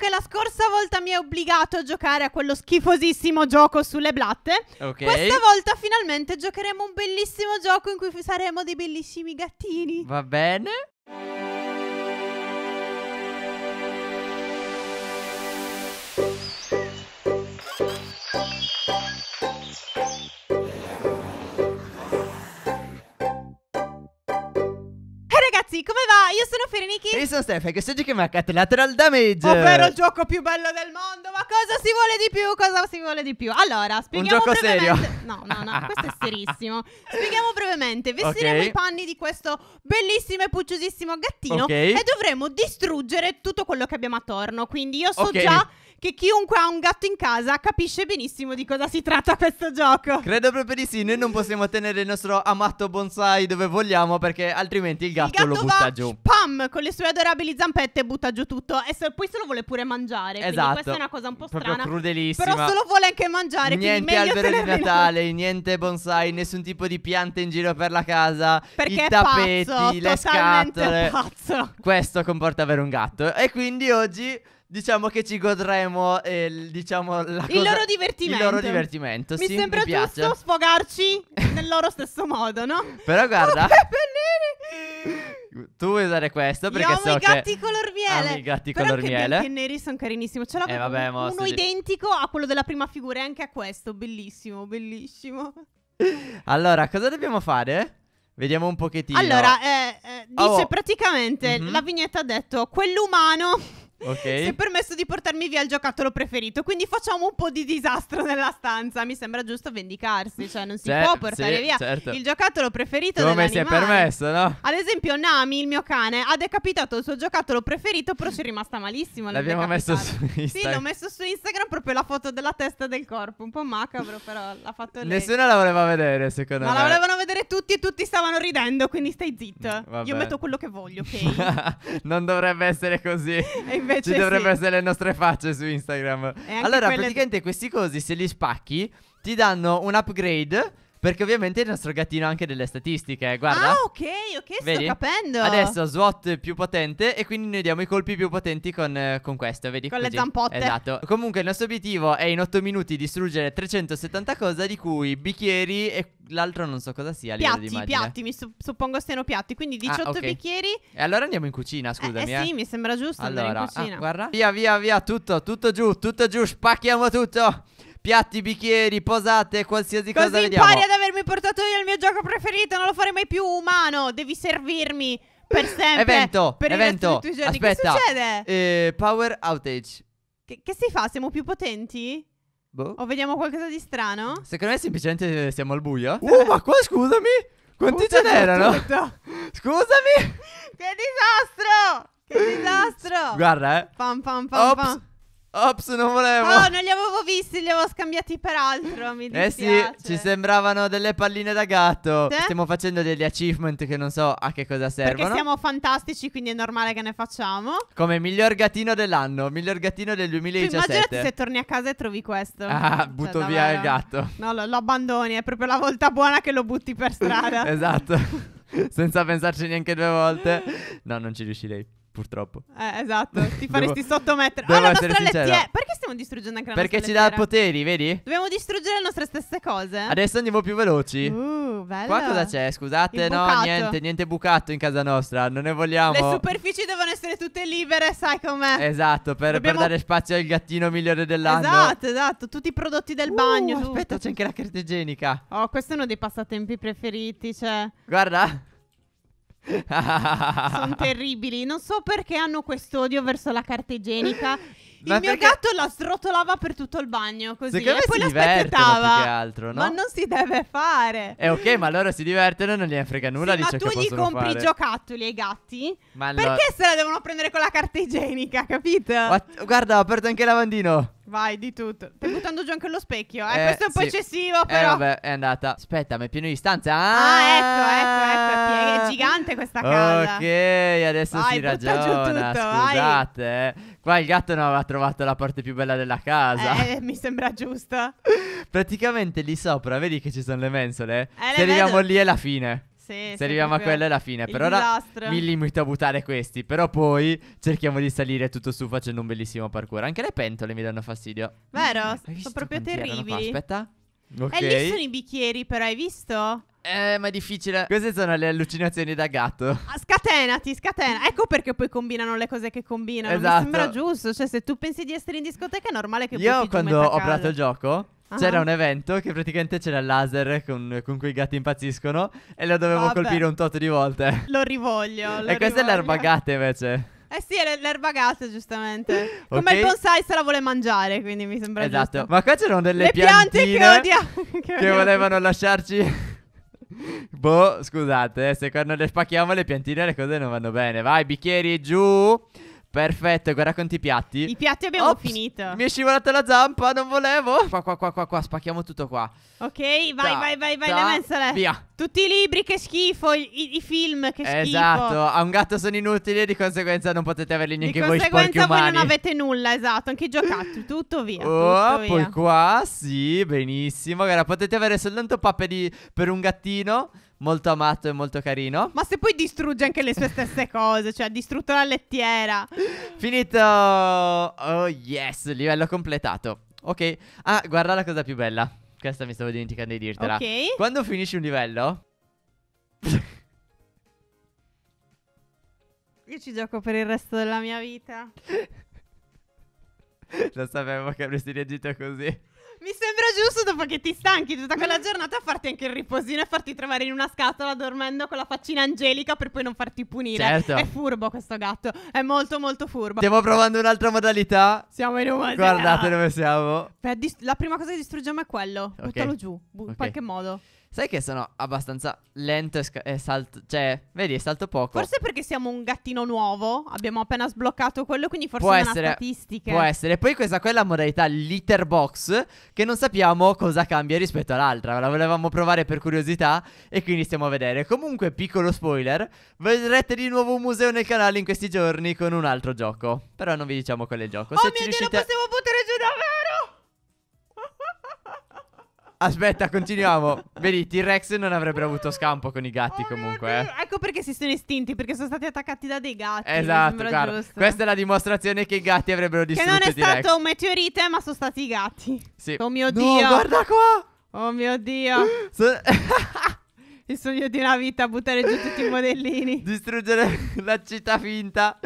che la scorsa volta mi ha obbligato a giocare a quello schifosissimo gioco sulle blatte. Okay. Questa volta finalmente giocheremo un bellissimo gioco in cui saremo dei bellissimi gattini. Va bene. ragazzi, come va? Io sono Ferenichi. E io sono Stefano, questo oggi che chiamato Lateral Damage. Ovvero il gioco più bello del mondo. Ma cosa si vuole di più? Cosa si vuole di più? Allora, spieghiamo Un gioco brevemente. serio. No, no, no, questo è serissimo. Spieghiamo brevemente. Vestiremo okay. i panni di questo bellissimo e pucciosissimo gattino okay. e dovremo distruggere tutto quello che abbiamo attorno. Quindi io so okay. già che chiunque ha un gatto in casa capisce benissimo di cosa si tratta questo gioco. Credo proprio di sì, noi non possiamo tenere il nostro amato bonsai dove vogliamo perché altrimenti il gatto, il gatto lo butta va, giù. Pam, con le sue adorabili zampette butta giù tutto e se, poi se lo vuole pure mangiare. Esatto. questa è una cosa un po' proprio strana. crudelissima. Però se lo vuole anche mangiare, Niente quindi meglio albero di Natale, Natale, niente bonsai, nessun tipo di piante in giro per la casa, Perché i tappeti, pazzo, le scatole. Pazzo. Questo comporta avere un gatto. E quindi oggi Diciamo che ci godremo eh, diciamo, la il, loro divertimento. il loro divertimento. Mi sì, sembra mi piace. giusto sfogarci nel loro stesso modo, no? Però oh, guarda. tu vuoi usare questo perché Io amo so i gatti che color miele. Amo i gatti Però color miele. Però neri sono carinissimi. Ce l'ho eh, vabbè, mo, uno identico a quello della prima figura e anche a questo, bellissimo, bellissimo. Allora, cosa dobbiamo fare? Vediamo un pochettino. Allora, eh, eh, dice oh. praticamente mm -hmm. la vignetta ha detto quell'umano Okay. Si è permesso di portarmi via il giocattolo preferito. Quindi facciamo un po' di disastro nella stanza. Mi sembra giusto vendicarsi. Cioè, non si Cer- può portare sì, via certo. il giocattolo preferito. Come si è permesso, no? Ad esempio, Nami, il mio cane, ha decapitato il suo giocattolo preferito, però ci è rimasta malissimo. L'abbiamo messo su Instagram. Sì, l'ho messo su Instagram proprio la foto della testa del corpo. Un po' macabro, però l'ha fatto lei. Nessuno la voleva vedere, secondo Ma me. Ma la volevano vedere tutti e tutti stavano ridendo. Quindi stai zitto. Vabbè. Io metto quello che voglio, ok? non dovrebbe essere così. È invece invece Ci dovrebbero sì. essere le nostre facce su Instagram. Allora, praticamente di... questi cosi, se li spacchi, ti danno un upgrade perché ovviamente il nostro gattino ha anche delle statistiche, guarda. Ah, ok, ok, vedi? sto capendo. Adesso SWAT più potente e quindi noi diamo i colpi più potenti con, eh, con questo, vedi? Con così. le zampotte. Esatto. Comunque il nostro obiettivo è in 8 minuti distruggere 370 cose, di cui bicchieri e l'altro non so cosa sia. Piatti, piatti, mi su- suppongo siano piatti, quindi 18 ah, okay. bicchieri. E allora andiamo in cucina, eh, scusami. Eh, eh sì, eh. mi sembra giusto allora, andare in ah, cucina. Ah, guarda. Via, via, via, tutto, tutto giù, tutto giù, spacchiamo tutto piatti, bicchieri, posate, qualsiasi Così cosa vediamo. Così impari ad avermi portato io il mio gioco preferito, non lo farei mai più umano, devi servirmi per sempre. evento, per evento. Il Aspetta. Che succede? Eh, power outage. Che, che si fa? Siamo più potenti? Boh. O vediamo qualcosa di strano? Secondo me semplicemente siamo al buio. Uh, ma qua scusami! Quanti ce n'erano? Scusami! che disastro! Che disastro! Guarda, eh. Pam pam pam pam. Ops, non volevo. No, ah, non li avevo visti, li avevo scambiati per altro. Mi dispiace. eh sì, ci sembravano delle palline da gatto. Sì? Stiamo facendo degli achievement che non so a che cosa servono. Perché siamo fantastici, quindi è normale che ne facciamo. Come miglior gattino dell'anno, miglior gattino del 2017. Cioè, tu se torni a casa e trovi questo. Ah, cioè, butto cioè, via il gatto. No, lo, lo abbandoni, è proprio la volta buona che lo butti per strada. esatto. Senza pensarci neanche due volte. No, non ci riuscirei. Purtroppo. Eh, esatto, ti faresti devo, sottomettere. Ah, la nostra lettiera. Perché stiamo distruggendo anche la Perché nostra Perché ci dà poteri, vedi? Dobbiamo distruggere le nostre stesse cose. Adesso andiamo più veloci. Uh, bello. Qua cosa c'è? Scusate, Il no, bucato. niente, niente bucato in casa nostra. Non ne vogliamo. Le superfici devono essere tutte libere, sai com'è. Esatto, per, Dobbiamo... per dare spazio al gattino migliore dell'anno. Esatto, esatto. Tutti i prodotti del uh, bagno. Aspetta, tutto. c'è anche la carta igienica. Oh, questo è uno dei passatempi preferiti, cioè. Guarda. Sono terribili. Non so perché hanno quest'odio verso la carta igienica. Il Ma mio perché... gatto la srotolava per tutto il bagno così e poi la spezzettava. Più che altro, no? Ma non si deve fare. È eh, ok, ma loro si divertono, non gliene frega nulla sì, di ciò che Ma tu gli compri fare. giocattoli ai gatti? Ma perché se la devono prendere con la carta igienica, capito? Ma... Guarda, ho aperto anche il lavandino. Vai, di tutto. Stai buttando giù anche lo specchio. Eh, eh questo è un po' sì. eccessivo, eh, però. Eh, vabbè, è andata. Aspetta, ma è pieno di stanze. Ah, ah ecco, ecco, ecco. È ah! gigante questa casa. Ok, adesso vai, si ragiona. Tutto, Scusate, vai. Eh. Qua il gatto non aveva trovato la parte più bella della casa. Eh, mi sembra giusto. Praticamente lì sopra, vedi che ci sono le mensole? Eh, Se arriviamo vedo. lì è la fine se, se arriviamo a quello è la fine. Per ora disastro. mi limito a buttare questi. Però poi cerchiamo di salire tutto su facendo un bellissimo parkour. Anche le pentole mi danno fastidio. Vero? Sono proprio terribili. Aspetta. Eh, eh, okay. E lì sono i bicchieri, però hai visto? Eh, ma è difficile. Queste sono le allucinazioni da gatto. Ah, scatenati, scatena. Ecco perché poi combinano le cose che combinano. Esatto. Mi sembra giusto. Cioè, se tu pensi di essere in discoteca, è normale che Io poi. Io quando ho comprato il gioco. C'era ah. un evento che praticamente c'era il laser con, con cui i gatti impazziscono e lo dovevo Vabbè. Ah, colpire un tot di volte. Lo rivoglio. Lo e rivoglio. questa è l'erba gatta invece. Eh sì, è l'erba gatta, giustamente. Come il bonsai se la vuole mangiare, quindi mi sembra esatto. Esatto, ma qua c'erano delle Le piante che, odia- che, che volevano lasciarci... boh, scusate, eh, se quando le spacchiamo le piantine le cose non vanno bene. Vai, bicchieri giù. Perfetto, guarda quanti piatti. I piatti abbiamo Ops, finito. Mi è scivolata la zampa, non volevo. Qua, qua, qua, qua, qua, spacchiamo tutto qua. Ok, vai, da, vai, vai, vai, le mensole. Via. Tutti i libri, che schifo, i, i film, che schifo. Esatto, a un gatto sono inutili e di conseguenza non potete averli neanche voi sporchi Di conseguenza voi non avete nulla, esatto, anche i giocattoli, tutto via, oh, tutto Poi via. qua, sì, benissimo. Guarda, potete avere soltanto pappe di, per un gattino molto amato e molto carino. Ma se poi distrugge anche le sue stesse cose, cioè ha distrutto la lettiera. Finito! Oh yes, livello completato. Ok, ah, guarda la cosa più bella. Questa mi stavo dimenticando di dirtela. Ok. Quando finisci un livello... Io ci gioco per il resto della mia vita. Lo sapevo che avresti reagito così giusto dopo che ti stanchi tutta quella mm. giornata a farti anche il riposino e farti trovare in una scatola dormendo con la faccina angelica per poi non farti punire. Certo. È furbo questo gatto, è molto molto furbo. Stiamo provando un'altra modalità. Siamo in una Guardate dove siamo. Beh, dist- la prima cosa che distruggiamo è quello. Okay. Buttalo giù, bu- in qualche modo. Sai che sono abbastanza lento e, e salto. Cioè, vedi, salto poco. Forse perché siamo un gattino nuovo. Abbiamo appena sbloccato quello, quindi forse può non essere, ha statistiche. Può essere. Poi questa qua è la modalità litter box. Che non sappiamo cosa cambia rispetto all'altra. La volevamo provare per curiosità. E quindi stiamo a vedere. Comunque, piccolo spoiler: vedrete di nuovo un museo nel canale in questi giorni con un altro gioco. Però non vi diciamo qual è il gioco. Oh Se mio ci Dio, riuscite... lo possiamo buttare giù da me! Aspetta, continuiamo. Vedi, i T-Rex non avrebbero avuto scampo con i gatti oh, comunque. eh. Ecco perché si sono estinti, perché sono stati attaccati da dei gatti. Esatto, mi questa è la dimostrazione che i gatti avrebbero distrutto non è i non è stato un meteorite, ma sono stati i gatti. Sì. Oh mio No, Dio. guarda qua! Oh mio Dio. So- Il sogno di una vita, buttare giù tutti i modellini. Distruggere la città finta.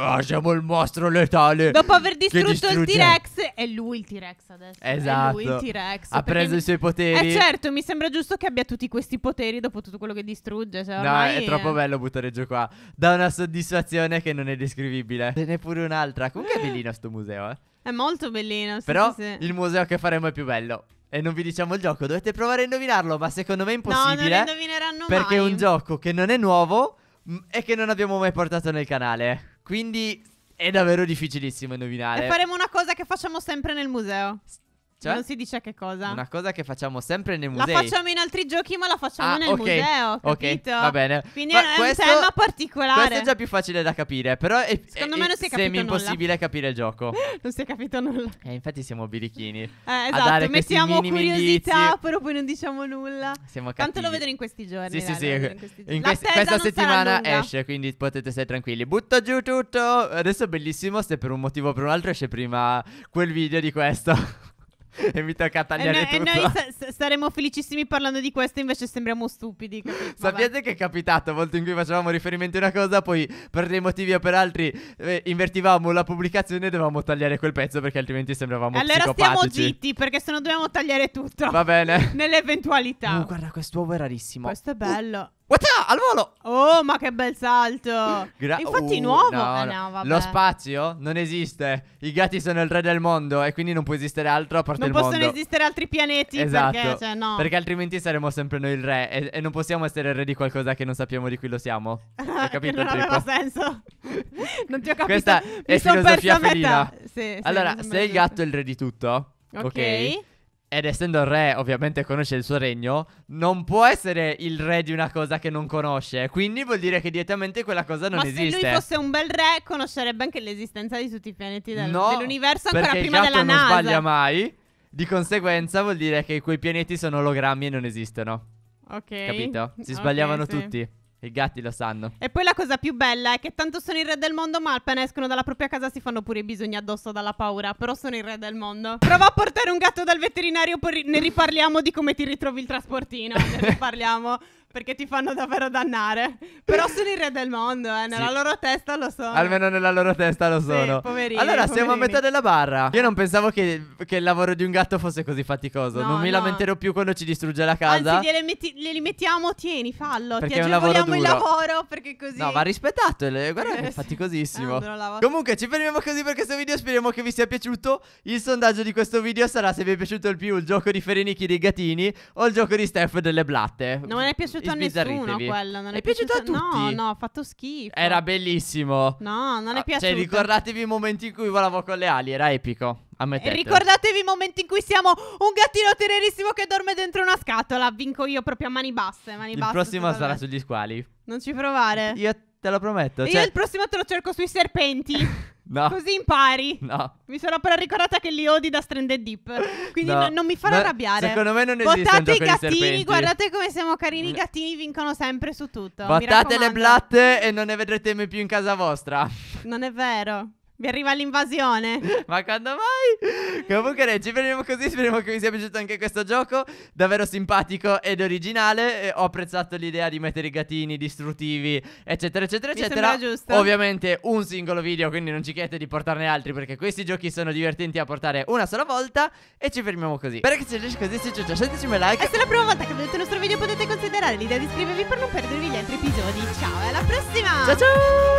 Ah, siamo il mostro letale. Dopo aver distrutto il T-Rex, è lui il T-Rex adesso. Esatto. È lui il esatto. T-Rex. Ha preso i suoi poteri. Eh certo, mi sembra giusto che abbia tutti questi poteri dopo tutto quello che distrugge. Cioè, no, è troppo bello buttare giù qua. Da una soddisfazione che non è descrivibile. Ce n'è pure un'altra. Comunque è eh. bellino sto museo, eh. È molto bellino. Sì, Però sì, sì. il museo che faremo è più bello e non vi diciamo il gioco, dovete provare a indovinarlo, ma secondo me è impossibile. No, non lo indovineranno mai. Perché è un gioco che non è nuovo e che non abbiamo mai portato nel canale. Quindi è davvero difficilissimo indovinare. E faremo una cosa che facciamo sempre nel museo. Cioè? Non si dice che cosa. Una cosa che facciamo sempre nei musei. La facciamo in altri giochi, ma la facciamo ah, nel okay. museo. Capito? Ok, va bene. Quindi ma è questo, un tema particolare. Questo è già più facile da capire, però è, Secondo è, me non si è capito semi-impossibile capire il gioco. non si è capito nulla. Eh, infatti siamo birichini. Eh, esatto, mettiamo curiosità, indizi. però poi non diciamo nulla. Siamo cattivi. Tanto lo vedono in questi giorni. Sì, dai, sì, dai, sì. In questi, questa settimana esce, quindi potete stare tranquilli. Butto giù tutto. Adesso è bellissimo, se per un motivo o per un altro esce prima quel video di questo. e mi tocca tagliare e no, tutto. E noi sa- saremmo felicissimi parlando di questo, invece sembriamo stupidi. Sappiate che è capitato a volte in cui facevamo riferimento a una cosa, poi per dei motivi o per altri eh, invertivamo la pubblicazione e dovevamo tagliare quel pezzo perché altrimenti sembravamo allora psicopatici. Allora stiamo zitti perché se no dobbiamo tagliare tutto. Va bene. Nell'eventualità. Oh, guarda, quest'uovo è rarissimo. Questo è bello. Uh. What ah, Al volo! Oh, ma che bel salto! Gra- Infatti, uh, nuovo. No, eh, no, lo spazio non esiste. I gatti sono il re del mondo e quindi non può esistere altro a parte non il mondo. Non possono esistere altri pianeti esatto. perché, cioè, no. Perché altrimenti saremo sempre noi il re e, e, non possiamo essere il re di qualcosa che non sappiamo di cui lo siamo. Hai capito? non aveva senso. non ti ho capito. Questa Mi è filosofia felina. Sì, sì, allora, se il gatto è il re di tutto, ok. okay ed essendo il re ovviamente conosce il suo regno, non può essere il re di una cosa che non conosce. Quindi vuol dire che direttamente quella cosa non Ma esiste. Ma se lui fosse un bel re, conoscerebbe anche l'esistenza di tutti i pianeti del, no, dell'universo ancora prima della non NASA. non sbaglia mai. Di conseguenza vuol dire che quei pianeti sono ologrammi e non esistono. Ok. Capito? Si sbagliavano okay, sì. tutti. I gatti lo sanno. E poi la cosa più bella è che tanto sono il re del mondo, ma appena escono dalla propria casa si fanno pure i bisogni addosso dalla paura. Però sono il re del mondo. Prova a portare un gatto dal veterinario, poi ne riparliamo di come ti ritrovi il trasportino. Ne riparliamo perché ti fanno davvero dannare. Però sono il re del mondo, eh, nella sì. loro testa lo sono. Almeno nella loro testa lo sono. Sì, poverini, allora, poverini. siamo a metà della barra. Io non pensavo che, che il lavoro di un gatto fosse così faticoso. No, non mi no. lamenterò più quando ci distrugge la casa. Anzi, glieli, metti, glieli mettiamo, tieni, fallo. Perché ti agevoliamo il lavoro, perché così... No, va rispettato, eh, guarda che è eh, faticosissimo. Eh, Comunque, ci fermiamo così per questo video, speriamo che vi sia piaciuto. Il sondaggio di questo video sarà se vi è piaciuto il più il gioco di Ferenichi dei gattini o il gioco di Steph delle blatte. Non è piaciuto piaciuto a nessuno quello. Non è, è piaciuto, piaciuto, a tutti. No, no, ha fatto schifo. Era bellissimo. No, non è piaciuto. Ah, cioè, ricordatevi i momenti in cui volavo con le ali, era epico ammettetelo. Ricordatevi i momenti in cui siamo un gattino tenerissimo che dorme dentro una scatola. Vinco io proprio a mani basse. Mani il basse, prossimo sarà sugli squali. Non ci provare. Io te lo prometto. Cioè... Io il prossimo te lo cerco sui serpenti. No. Così impari. No. Mi sono appena ricordata che li odi da Stranded Deep. Quindi no. non mi farò no. arrabbiare. Secondo me non esiste Votate i gattini, guardate come siamo carini. I gattini vincono sempre su tutto. Votate le blatte e non ne vedrete mai più in casa vostra. Non è vero. Vi arriva l'invasione. Ma quando mai? Comunque, noi ci fermiamo così. Speriamo che vi sia piaciuto anche questo gioco. Davvero simpatico ed originale. E ho apprezzato l'idea di mettere i gatini distruttivi, eccetera, eccetera, Mi eccetera. Giusto. Ovviamente un singolo video, quindi non ci chiedete di portarne altri perché questi giochi sono divertenti a portare una sola volta. E ci fermiamo così. Spero che se riesci così, se ci lasciateci un like. E se è la prima volta che vedete il nostro video, potete considerare l'idea di iscrivervi per non perdervi gli altri episodi. Ciao, e alla prossima! Ciao ciao!